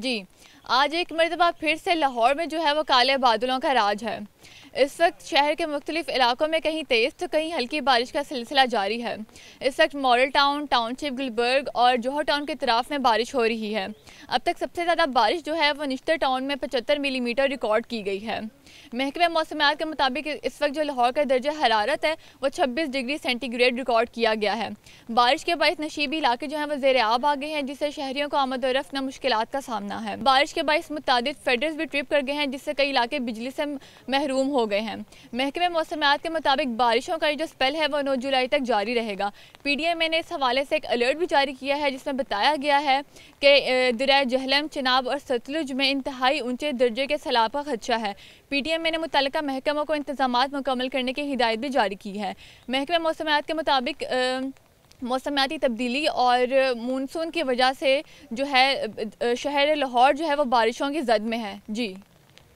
जी आज एक मरतबा फिर से लाहौर में जो है वो काले बादलों का राज है इस वक्त शहर के मुख्तलिफ इलाकों में कहीं तेज़ तो कहीं हल्की बारिश का सिलसिला जारी है इस वक्त मॉडल टाउन टाउनशिप गुलबर्ग और जौहर टाउन के तरफ में बारिश हो रही है अब तक सबसे ज़्यादा बारिश जो है वो निश्तर टाउन में पचहत्तर मिलीमीटर रिकॉर्ड की गई है महकमे मौसमियात के मुताबिक इस वक्त जो लाहौर का दर्जा हरारत है वो छब्बीस डिग्री सेंटीग्रेड रिकॉर्ड किया गया है बारिश के बायस नशीबी इलाके जो हैं वो जेर आब आ गए हैं जिससे शहरीों को आमद रफ्त मुश्किल का सामना है बारिश बारिश के बायस मुतद फेडर्स भी ट्रिप कर गए हैं जिससे कई इलाके बिजली से महरूम हो गए हैं महकमे मौसमियात के मुताबिक बारिशों का जो स्पेल है वह नौ जुलाई तक जारी रहेगा पी डी एम ए ने इस हवाले से एक अलर्ट भी जारी किया है जिसमें बताया गया है कि दरिया जहलम चनाब और सतलुज में इंतहाई ऊंचे दर्जे के सलाब का खदशा है पी डी एम ए ने मुतल महकमों को इंतजाम मुकम्मल करने की हिदायत भी जारी की है महकमे मौसमियात के मुताबिक मौसमियाती तब्दीली और मानसून की वजह से जो है शहर लाहौर जो है वो बारिशों की जद में है जी